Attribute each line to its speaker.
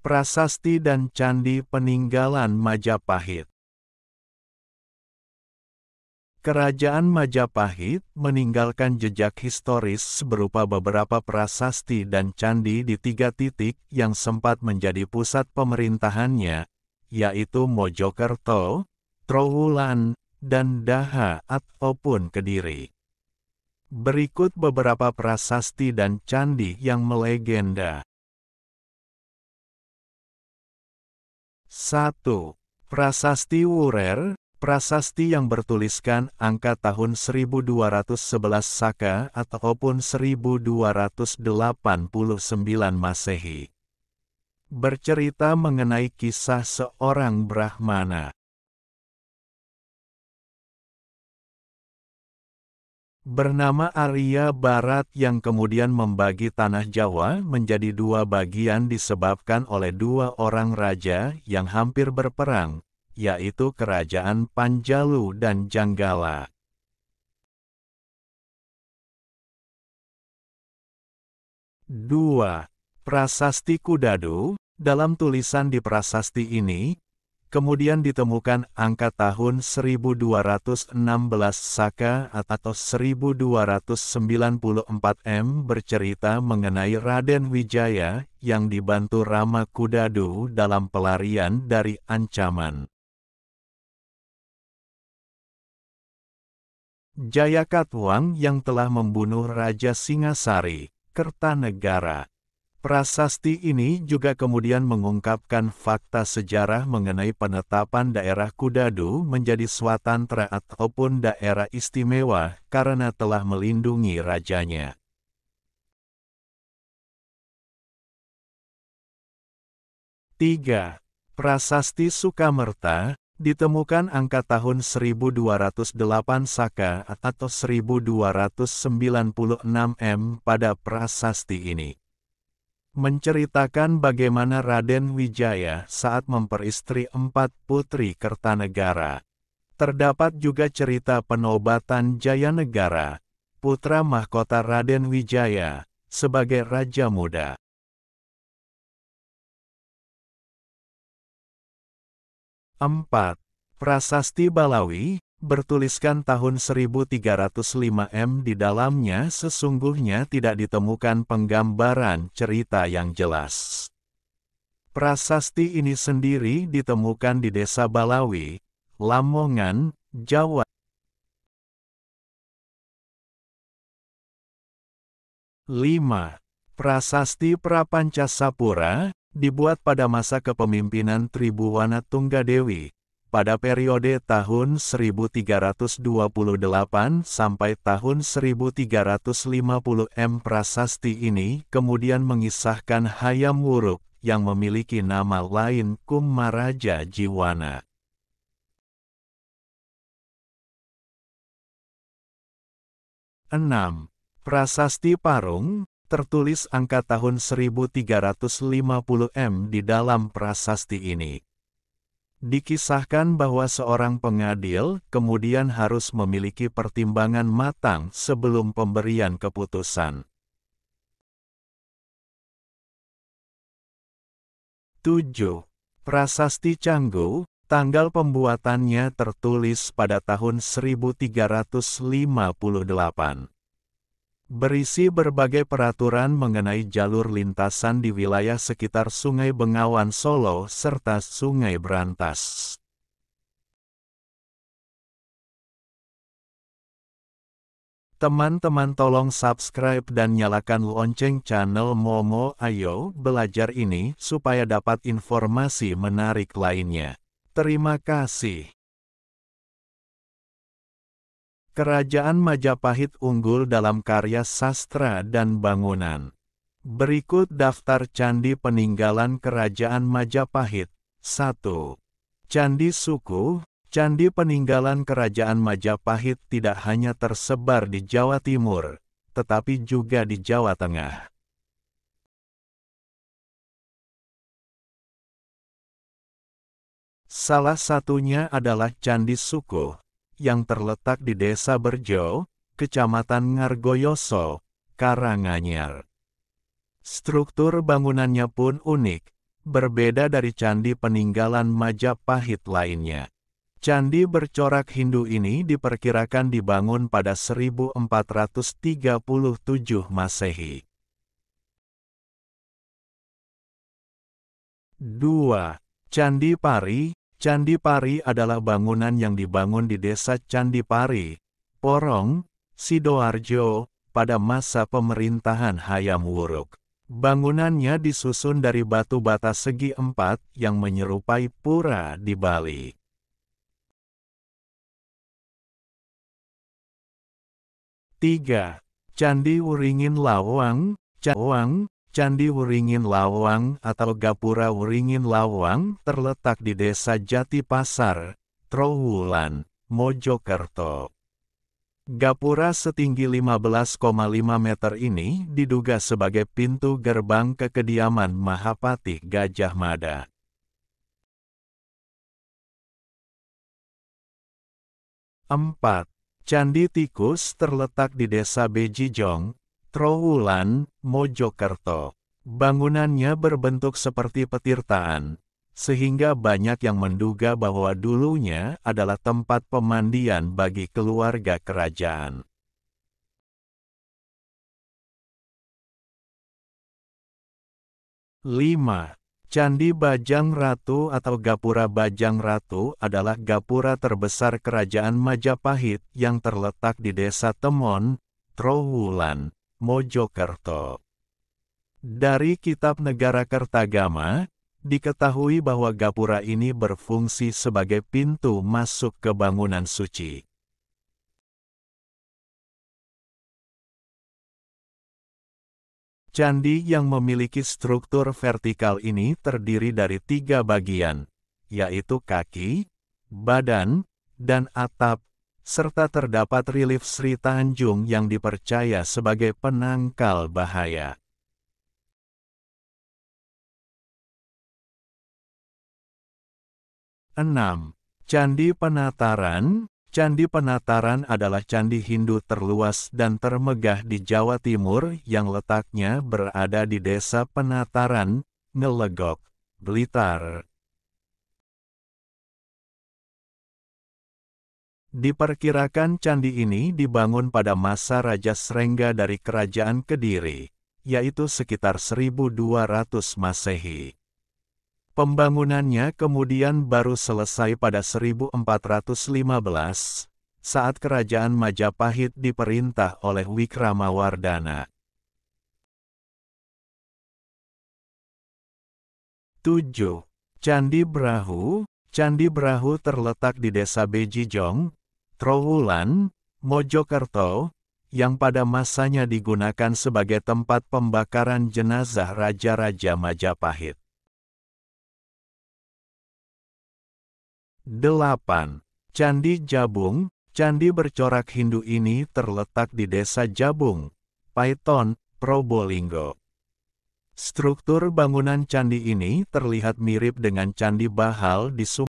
Speaker 1: prasasti dan candi peninggalan Majapahit. Kerajaan Majapahit meninggalkan jejak historis berupa beberapa prasasti dan candi di tiga titik yang sempat menjadi pusat pemerintahannya, yaitu Mojokerto, Trowulan, dan Daha ataupun Kediri. Berikut beberapa prasasti dan candi yang melegenda. 1. Prasasti Wurer, prasasti yang bertuliskan angka tahun 1211 Saka ataupun 1289 Masehi. Bercerita mengenai kisah seorang Brahmana bernama Arya Barat yang kemudian membagi tanah Jawa menjadi dua bagian disebabkan oleh dua orang raja yang hampir berperang, yaitu Kerajaan Panjalu dan Janggala. Dua Prasasti Kudadu Dalam tulisan di prasasti ini, Kemudian ditemukan angka tahun 1216 Saka atau 1294 M bercerita mengenai Raden Wijaya yang dibantu Rama Kudadu dalam pelarian dari ancaman. Jayakatwang yang telah membunuh Raja Singasari, Kertanegara. Prasasti ini juga kemudian mengungkapkan fakta sejarah mengenai penetapan daerah Kudadu menjadi swatantra ataupun daerah istimewa karena telah melindungi rajanya. Tiga, Prasasti Sukamerta, ditemukan angka tahun 1208 Saka atau 1296 M pada prasasti ini menceritakan bagaimana Raden Wijaya saat memperistri empat putri Kertanegara. Terdapat juga cerita penobatan Jayanegara, putra mahkota Raden Wijaya, sebagai Raja Muda. Empat Prasasti Balawi, bertuliskan tahun 1305 M di dalamnya sesungguhnya tidak ditemukan penggambaran cerita yang jelas. Prasasti ini sendiri ditemukan di desa Balawi, Lamongan, Jawa. Lima, Prasasti Prapancasapura, dibuat pada masa kepemimpinan Tribuwana Tunggadewi, pada periode tahun 1328 sampai tahun 1350 M. Prasasti ini kemudian mengisahkan Hayam Wuruk yang memiliki nama lain Kumaraja Jiwana. Enam, Prasasti Parung tertulis angka tahun 1350 M di dalam prasasti ini. Dikisahkan bahwa seorang pengadil kemudian harus memiliki pertimbangan matang sebelum pemberian keputusan. 7. Prasasti Canggu, tanggal pembuatannya tertulis pada tahun 1358 berisi berbagai peraturan mengenai jalur lintasan di wilayah sekitar Sungai Bengawan Solo serta Sungai Berantas. Teman-teman tolong subscribe dan nyalakan lonceng channel Momo Ayo Belajar ini supaya dapat informasi menarik lainnya. Terima kasih. Kerajaan Majapahit unggul dalam karya sastra dan bangunan. Berikut daftar candi peninggalan Kerajaan Majapahit. 1. Candi Suku Candi peninggalan Kerajaan Majapahit tidak hanya tersebar di Jawa Timur, tetapi juga di Jawa Tengah. Salah satunya adalah Candi Suku, yang terletak di Desa Berjo, Kecamatan Ngargoyoso, Karanganyar. Struktur bangunannya pun unik, berbeda dari candi peninggalan Majapahit lainnya. Candi bercorak Hindu ini diperkirakan dibangun pada 1437 Masehi. 2. Candi Pari, Candi Pari adalah bangunan yang dibangun di desa Candi Pari, Porong, Sidoarjo, pada masa pemerintahan Hayam Wuruk. Bangunannya disusun dari batu bata segi empat yang menyerupai pura di Bali. Tiga, Candi Uringin Lawang, Cawang, Candi Wuringin Lawang atau Gapura Wuringin Lawang terletak di Desa Jati Pasar, Trowulan, Mojokerto. Gapura setinggi 15,5 meter ini diduga sebagai pintu gerbang ke kediaman Mahapati Gajah Mada. Empat, Candi Tikus terletak di Desa Bejijong, Trowulan, Mojokerto. Bangunannya berbentuk seperti petirtaan, sehingga banyak yang menduga bahwa dulunya adalah tempat pemandian bagi keluarga kerajaan. Lima. Candi Bajang Ratu atau Gapura Bajang Ratu adalah gapura terbesar Kerajaan Majapahit yang terletak di Desa Temon, Trowulan, Mojokerto. Dari Kitab Negara Kertagama, diketahui bahwa gapura ini berfungsi sebagai pintu masuk ke bangunan suci. Candi yang memiliki struktur vertikal ini terdiri dari tiga bagian, yaitu kaki, badan, dan atap serta terdapat relief Sri Tanjung yang dipercaya sebagai penangkal bahaya. Enam, Candi Penataran Candi Penataran adalah candi Hindu terluas dan termegah di Jawa Timur yang letaknya berada di Desa Penataran, Ngelegok, Blitar. Diperkirakan candi ini dibangun pada masa Raja Srengga dari Kerajaan Kediri, yaitu sekitar 1200 Masehi. Pembangunannya kemudian baru selesai pada 1415, saat Kerajaan Majapahit diperintah oleh Wikramawardana. 7. Candi Brahu Candi Brahu terletak di Desa Bejijong, Trowulan, Mojokerto, yang pada masanya digunakan sebagai tempat pembakaran jenazah Raja-Raja Majapahit. 8. Candi Jabung Candi bercorak Hindu ini terletak di desa Jabung, Paiton, Probolinggo. Struktur bangunan candi ini terlihat mirip dengan Candi Bahal di Sumatera.